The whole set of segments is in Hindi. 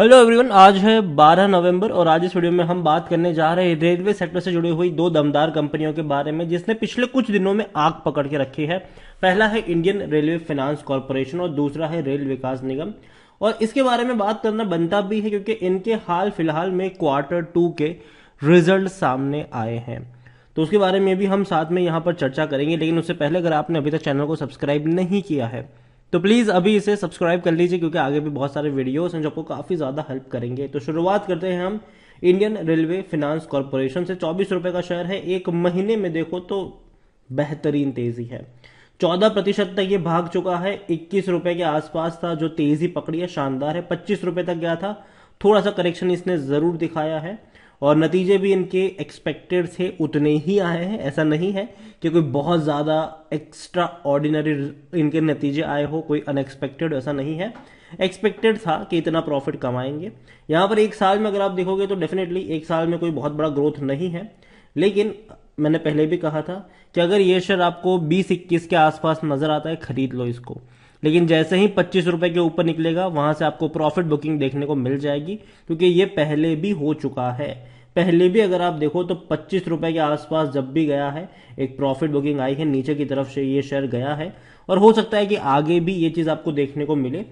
हेलो एवरीवन आज है 12 नवंबर और आज इस वीडियो में हम बात करने जा रहे हैं रेलवे सेक्टर से जुड़ी हुई दो दमदार कंपनियों के बारे में जिसने पिछले कुछ दिनों में आग पकड़ के रखी है पहला है इंडियन रेलवे फाइनेंस कॉरपोरेशन और दूसरा है रेल विकास निगम और इसके बारे में बात करना बनता भी है क्योंकि इनके हाल फिलहाल में क्वार्टर टू के रिजल्ट सामने आए हैं तो उसके बारे में भी हम साथ में यहाँ पर चर्चा करेंगे लेकिन उससे पहले अगर आपने अभी तक चैनल को सब्सक्राइब नहीं किया है तो प्लीज़ अभी इसे सब्सक्राइब कर लीजिए क्योंकि आगे भी बहुत सारे वीडियोस हैं जो आपको काफ़ी ज़्यादा हेल्प करेंगे तो शुरुआत करते हैं हम इंडियन रेलवे फिनांस कॉरपोरेशन से चौबीस रुपये का शेयर है एक महीने में देखो तो बेहतरीन तेज़ी है चौदह प्रतिशत तक ये भाग चुका है इक्कीस रुपए के आसपास था जो तेजी पकड़ी है शानदार है पच्चीस रुपए तक गया था थोड़ा सा करेक्शन इसने जरूर दिखाया है और नतीजे भी इनके एक्सपेक्टेड थे उतने ही आए हैं ऐसा नहीं है कि कोई बहुत ज़्यादा एक्स्ट्रा ऑर्डिनरी इनके नतीजे आए हो कोई अनएक्सपेक्टेड ऐसा नहीं है एक्सपेक्टेड था कि इतना प्रॉफिट कमाएंगे यहाँ पर एक साल में अगर आप देखोगे तो डेफिनेटली एक साल में कोई बहुत बड़ा ग्रोथ नहीं है लेकिन मैंने पहले भी कहा था कि अगर ये शेयर आपको बीस इक्कीस के आसपास नज़र आता है खरीद लो इसको लेकिन जैसे ही पच्चीस रुपए के ऊपर निकलेगा वहां से आपको प्रॉफिट बुकिंग देखने को मिल जाएगी क्योंकि ये पहले भी हो चुका है पहले भी अगर आप देखो तो पच्चीस रुपए के आसपास जब भी गया है एक प्रॉफिट बुकिंग आई है नीचे की तरफ से ये शेयर गया है और हो सकता है कि आगे भी ये चीज़ आपको देखने को मिले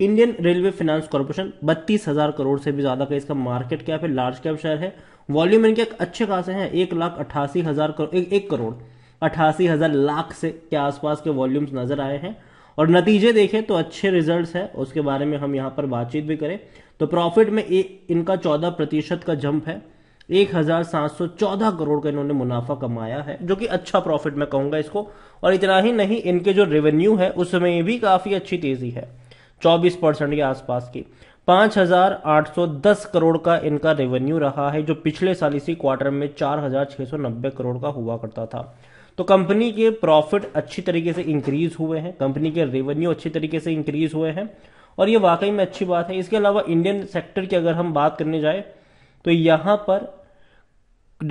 इंडियन रेलवे फाइनेंस कॉर्पोरेशन बत्तीस हज़ार करोड़ से भी ज़्यादा का इसका मार्केट कैप है लार्ज कैप शेयर है वॉल्यूम इनके अच्छे खासे हैं एक लाख अट्ठासी हज़ार करोड़ एक, एक करोड़ अट्ठासी हज़ार लाख से के आसपास के वॉल्यूम्स नज़र आए हैं और नतीजे देखें तो अच्छे रिजल्ट्स है उसके बारे में हम यहाँ पर बातचीत भी करें तो प्रॉफिट में ए, इनका चौदह प्रतिशत का जंप है एक हजार सात सौ चौदह करोड़ का इन्होंने मुनाफा कमाया है जो कि अच्छा प्रॉफिट मैं कहूंगा इसको और इतना ही नहीं इनके जो रेवेन्यू है उसमें भी काफी अच्छी तेजी है चौबीस परसेंट के आसपास की पांच हजार आठ सौ दस करोड़ का इनका रेवेन्यू रहा है जो पिछले साल इसी क्वार्टर में चार हजार छह सौ नब्बे करोड़ का हुआ करता था तो कंपनी के प्रॉफिट अच्छी तरीके से इंक्रीज हुए हैं कंपनी के रेवेन्यू अच्छी तरीके से इंक्रीज हुए हैं और ये वाकई में अच्छी बात है इसके अलावा इंडियन सेक्टर की अगर हम बात करने जाए तो यहाँ पर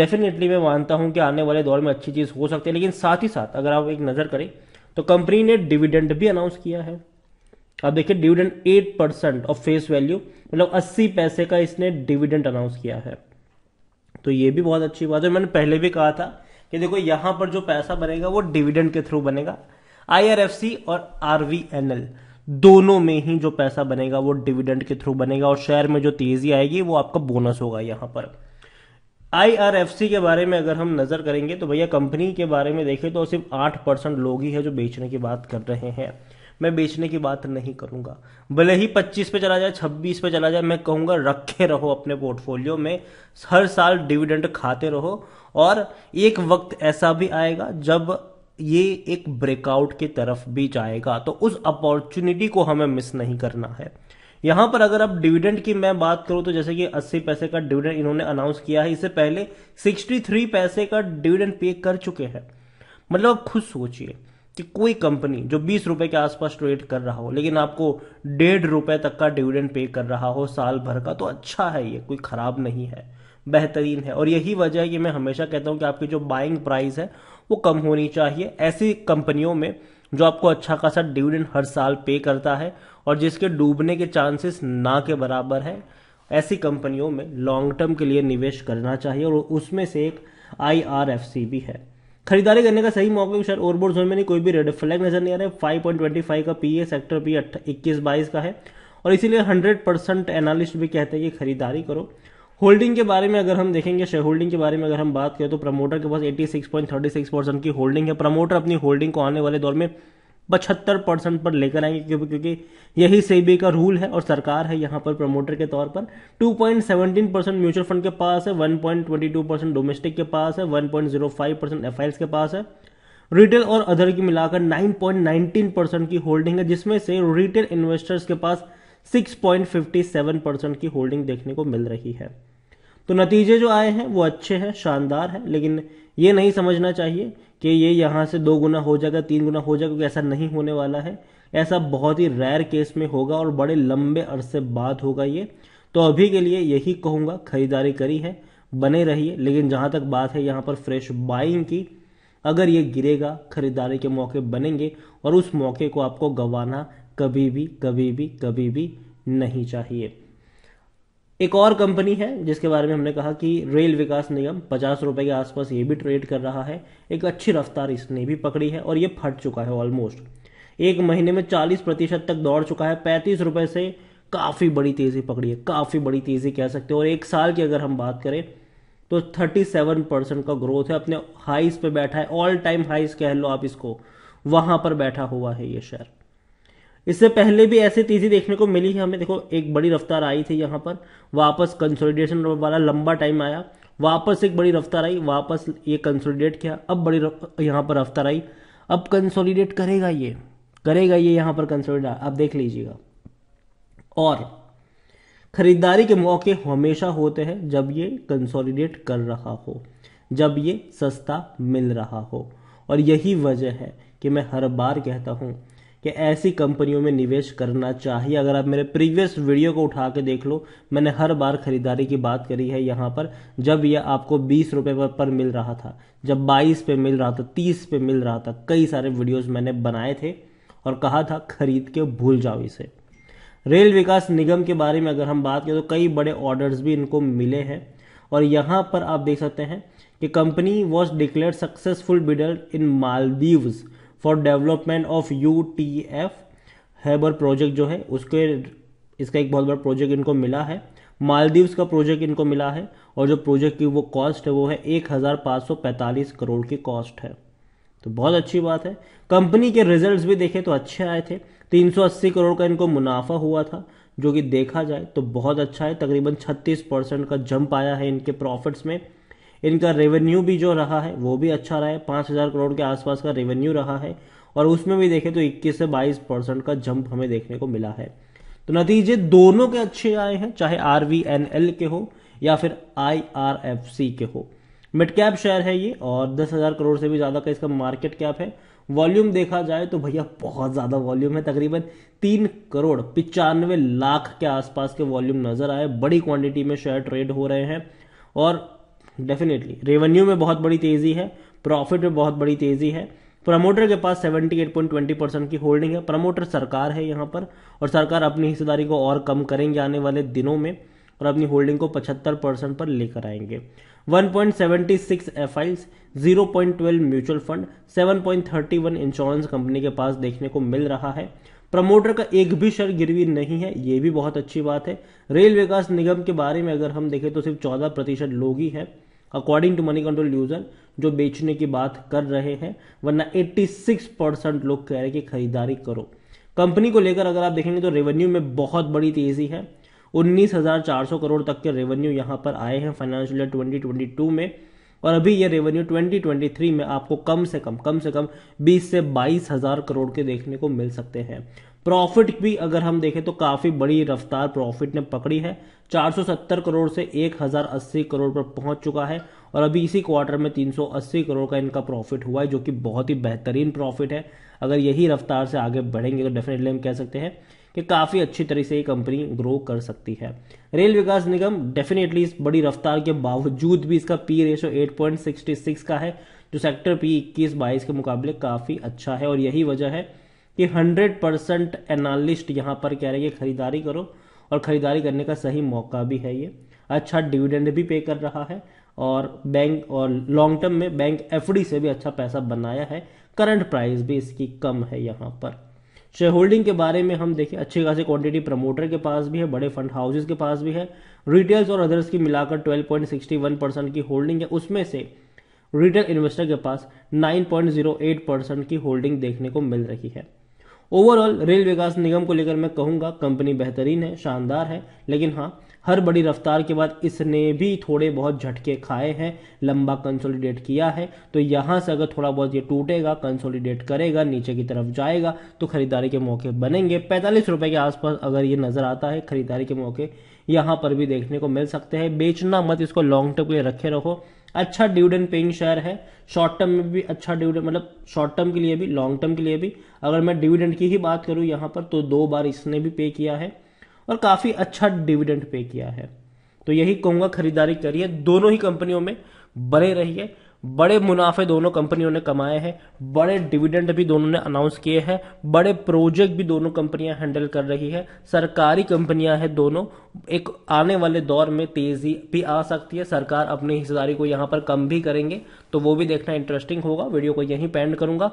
डेफिनेटली मैं मानता हूँ कि आने वाले दौर में अच्छी चीज़ हो सकती है लेकिन साथ ही साथ अगर आप एक नज़र करें तो कंपनी ने डिविडेंड भी अनाउंस किया है आप देखिए dividend eight percent of face value मतलब अस्सी पैसे का इसने डिविडेंड अनाउंस किया है तो ये भी बहुत अच्छी बात है मैंने पहले भी कहा था कि देखो यहां पर जो पैसा बनेगा वो डिविडेंड के थ्रू बनेगा आईआरएफसी और आरवीएनएल दोनों में ही जो पैसा बनेगा वो डिविडेंड के थ्रू बनेगा और शेयर में जो तेजी आएगी वो आपका बोनस होगा यहां पर आईआरएफसी के बारे में अगर हम नजर करेंगे तो भैया कंपनी के बारे में देखें तो सिर्फ आठ परसेंट लोग ही है जो बेचने की बात कर रहे हैं मैं बेचने की बात नहीं करूंगा भले ही 25 पे चला जाए 26 पे चला जाए मैं कहूंगा रखे रहो अपने पोर्टफोलियो में हर साल डिविडेंड खाते रहो और एक वक्त ऐसा भी आएगा जब ये एक ब्रेकआउट की तरफ भी जाएगा तो उस अपॉर्चुनिटी को हमें मिस नहीं करना है यहां पर अगर आप डिविडेंड की मैं बात करूं तो जैसे कि 80 पैसे का डिविडेंड इन्होंने अनाउंस किया है इससे पहले 63 पैसे का डिविडेंड पे कर चुके हैं मतलब खुद सोचिए कि कोई कंपनी जो बीस रुपए के आसपास ट्रेड कर रहा हो लेकिन आपको डेढ़ रुपए तक का डिविडेंड पे कर रहा हो साल भर का तो अच्छा है ये कोई खराब नहीं है बेहतरीन है और यही वजह है कि मैं हमेशा कहता हूँ कि आपकी जो बाइंग प्राइस है वो कम होनी चाहिए ऐसी कंपनियों में जो आपको अच्छा खासा डिविडेंड हर साल पे करता है और जिसके डूबने के चांसेस ना के बराबर है ऐसी कंपनियों में लॉन्ग टर्म के लिए निवेश करना चाहिए और उसमें से एक आई भी है खरीदारी करने का सही मौका शायद ओवरबोर्ड जोन में नहीं कोई भी रेड फ्लैग नजर नहीं आ रहा है फाइव पॉइंट ट्वेंटी फाइव का पी ए सेक्टर पी इक्कीस बाईस का है और इसीलिए हंड्रेड परसेंट एनालिस्ट भी कहते हैं कि खरीदारी करो होल्डिंग के बारे में अगर हम देखेंगे शेयर होल्डिंग के बारे में अगर हम बात करें तो प्रमोटर के पास 86.36 परसेंट की होल्डिंग है प्रमोटर अपनी होल्डिंग को आने वाले दौर में पचहत्तर परसेंट पर लेकर आएंगे क्योंकि क्योंकि यही सेबी का रूल है और सरकार है यहाँ पर प्रमोटर के तौर पर 2.17 परसेंट म्यूचुअल फंड के पास है 1.22 परसेंट डोमेस्टिक के पास है 1.05 परसेंट एफ के पास है रिटेल और अदर की मिलाकर 9.19 परसेंट की होल्डिंग है जिसमें से रिटेल इन्वेस्टर्स के पास 6.57 परसेंट की होल्डिंग देखने को मिल रही है तो नतीजे जो आए हैं वो अच्छे हैं शानदार है लेकिन ये नहीं समझना चाहिए कि ये यहाँ से दो गुना हो जाएगा तीन गुना हो जाएगा क्योंकि ऐसा नहीं होने वाला है ऐसा बहुत ही रेयर केस में होगा और बड़े लंबे अरसे बाद होगा ये तो अभी के लिए यही कहूँगा खरीदारी करी है बने रहिए लेकिन जहाँ तक बात है यहाँ पर फ्रेश बाइंग की अगर ये गिरेगा खरीदारी के मौके बनेंगे और उस मौके को आपको गंवाना कभी भी कभी भी कभी भी नहीं चाहिए एक और कंपनी है जिसके बारे में हमने कहा कि रेल विकास निगम पचास रुपए के आसपास ये भी ट्रेड कर रहा है एक अच्छी रफ्तार इसने भी पकड़ी है और ये फट चुका है ऑलमोस्ट एक महीने में चालीस प्रतिशत तक दौड़ चुका है पैंतीस रुपए से काफ़ी बड़ी तेज़ी पकड़ी है काफ़ी बड़ी तेज़ी कह सकते हैं और एक साल की अगर हम बात करें तो थर्टी सेवन परसेंट का ग्रोथ है अपने हाइस पे बैठा है ऑल टाइम हाइस कह लो आप इसको वहां पर बैठा हुआ है ये शेयर इससे पहले भी ऐसी तेजी देखने को मिली है हमें देखो एक बड़ी रफ्तार आई थी यहाँ पर वापस कंसोलिडेशन वाला लंबा टाइम आया वापस एक बड़ी रफ्तार आई वापस ये कंसोलिडेट किया अब बड़ी यहाँ पर रफ्तार आई अब कंसोलिडेट करेगा ये करेगा ये यहाँ पर कंसोलिडेट आप देख लीजिएगा और खरीदारी के मौके हमेशा होते हैं जब ये कंसोलिडेट कर रहा हो जब ये सस्ता मिल रहा हो और यही वजह है कि मैं हर बार कहता हूँ कि ऐसी कंपनियों में निवेश करना चाहिए अगर आप मेरे प्रीवियस वीडियो को उठा के देख लो मैंने हर बार खरीदारी की बात करी है यहाँ पर जब यह आपको बीस रुपये पर, पर मिल रहा था जब बाईस पे मिल रहा था तीस पे मिल रहा था कई सारे वीडियोज़ मैंने बनाए थे और कहा था खरीद के भूल जाओ इसे रेल विकास निगम के बारे में अगर हम बात करें तो कई बड़े ऑर्डर्स भी इनको मिले हैं और यहाँ पर आप देख सकते हैं कि company was declare successful bidder in Maldives for development of U T F harbour project जो है उसके इसका एक बहुत बड़ा प्रोजेक्ट इनको मिला है मालदीव्स का प्रोजेक्ट इनको मिला है और जो प्रोजेक्ट की वो कॉस्ट है वो है एक हज़ार पाँच सौ पैंतालीस करोड़ की कॉस्ट है तो बहुत अच्छी बात है कंपनी के रिजल्ट्स भी देखें तो अच्छे आए थे तीन सौ अस्सी करोड़ का इनको मुनाफा हुआ था जो कि देखा जाए तो बहुत अच्छा है तकरीबन छत्तीस परसेंट का जंप आया है इनके प्रॉफिट्स में इनका रेवेन्यू भी जो रहा है वो भी अच्छा रहा है पाँच हज़ार करोड़ के आसपास का रेवेन्यू रहा है और उसमें भी देखें तो 21 से 22 परसेंट का जंप हमें देखने को मिला है तो नतीजे दोनों के अच्छे आए हैं चाहे आर के हो या फिर आई के हो मिड कैप शेयर है ये और दस हज़ार करोड़ से भी ज़्यादा का इसका मार्केट कैप है वॉल्यूम देखा जाए तो भैया बहुत ज़्यादा वॉल्यूम है तकरीबन तीन करोड़ पिचानवे लाख के आसपास के वॉल्यूम नज़र आए बड़ी क्वांटिटी में शेयर ट्रेड हो रहे हैं और डेफिनेटली रेवेन्यू में बहुत बड़ी तेजी है प्रॉफिट में बहुत बड़ी तेजी है प्रमोटर के पास 78.20 परसेंट की होल्डिंग है प्रमोटर सरकार है यहाँ पर और सरकार अपनी हिस्सेदारी को और कम करेंगे आने वाले दिनों में और अपनी होल्डिंग को 75 परसेंट पर लेकर आएंगे 1.76 point seventy six F zero mutual fund 7.31 insurance company के पास देखने को मिल रहा है प्रमोटर का एक भी शेयर गिरवी नहीं है ये भी बहुत अच्छी बात है रेल विकास निगम के बारे में अगर हम देखें तो सिर्फ चौदह प्रतिशत लोग ही हैं according to Moneycontrol user जो बेचने की बात कर रहे हैं वरना 86 परसेंट लोग कह रहे हैं कि खरीदारी करो कंपनी को लेकर अगर आप देखेंगे तो रेवेन्यू में बहुत बड़ी तेजी है उन्नीस करोड़ तक के रेवेन्यू यहाँ पर आए हैं फाइनेंशियल ईयर ट्वेंटी में और अभी ये रेवेन्यू 2023 में आपको कम से कम कम से कम 20 से बाईस हजार करोड़ के देखने को मिल सकते हैं प्रॉफिट भी अगर हम देखें तो काफ़ी बड़ी रफ्तार प्रॉफिट ने पकड़ी है 470 करोड़ से 1080 करोड़ पर पहुंच चुका है और अभी इसी क्वार्टर में 380 करोड़ का इनका प्रॉफिट हुआ है जो कि बहुत ही बेहतरीन प्रॉफिट है अगर यही रफ्तार से आगे बढ़ेंगे तो डेफिनेटली हम कह सकते हैं कि काफ़ी अच्छी तरह से ये कंपनी ग्रो कर सकती है रेल विकास निगम डेफिनेटली इस बड़ी रफ्तार के बावजूद भी इसका पी रेशो 8.66 का है जो सेक्टर पी इक्कीस बाईस के मुकाबले काफ़ी अच्छा है और यही वजह है कि 100 परसेंट एनालिस्ट यहाँ पर कह रहे हैं कि खरीदारी करो और ख़रीदारी करने का सही मौका भी है ये अच्छा डिविडेंड भी पे कर रहा है और बैंक और लॉन्ग टर्म में बैंक एफडी से भी अच्छा पैसा बनाया है करंट प्राइस भी इसकी कम है यहाँ पर शेयर होल्डिंग के बारे में हम देखें अच्छी खासी क्वांटिटी प्रमोटर के पास भी है बड़े फंड हाउसेज के पास भी है रिटेल्स और अदर्स की मिलाकर 12.61 परसेंट की होल्डिंग है उसमें से रिटेल इन्वेस्टर के पास 9.08 परसेंट की होल्डिंग देखने को मिल रही है ओवरऑल रेल विकास निगम को लेकर मैं कहूंगा कंपनी बेहतरीन है शानदार है लेकिन हाँ हर बड़ी रफ्तार के बाद इसने भी थोड़े बहुत झटके खाए हैं लंबा कंसोलिडेट किया है तो यहाँ से अगर थोड़ा बहुत ये टूटेगा कंसोलिडेट करेगा नीचे की तरफ जाएगा तो खरीदारी के मौके बनेंगे पैंतालीस रुपये के आसपास अगर ये नज़र आता है खरीदारी के मौके यहाँ पर भी देखने को मिल सकते हैं बेचना मत इसको लॉन्ग टर्म के लिए रखे रहो अच्छा डिविडेंड पेइंग शेयर है शॉर्ट टर्म में भी अच्छा डिविडेंड मतलब शॉर्ट टर्म के लिए भी लॉन्ग टर्म के लिए भी अगर मैं डिविडेंड की ही बात करूँ यहाँ पर तो दो बार इसने भी पे किया है और काफ़ी अच्छा डिविडेंड पे किया है तो यही कहूंगा खरीदारी करिए दोनों ही कंपनियों में बने रहिए बड़े मुनाफे दोनों कंपनियों ने कमाए हैं बड़े डिविडेंड भी दोनों ने अनाउंस किए हैं बड़े प्रोजेक्ट भी दोनों कंपनियां हैंडल कर रही है सरकारी कंपनियां हैं दोनों एक आने वाले दौर में तेजी भी आ सकती है सरकार अपनी हिस्सेदारी को यहां पर कम भी करेंगे तो वो भी देखना इंटरेस्टिंग होगा वीडियो को यहीं पेंड करूंगा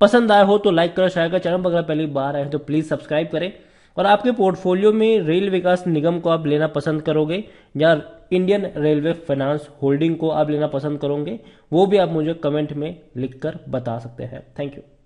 पसंद आया हो तो लाइक करो शेयर करो चैनल पर अगर पहली बार आए तो प्लीज़ सब्सक्राइब करें और आपके पोर्टफोलियो में रेल विकास निगम को आप लेना पसंद करोगे या इंडियन रेलवे फाइनेंस होल्डिंग को आप लेना पसंद करोगे वो भी आप मुझे कमेंट में लिखकर बता सकते हैं थैंक यू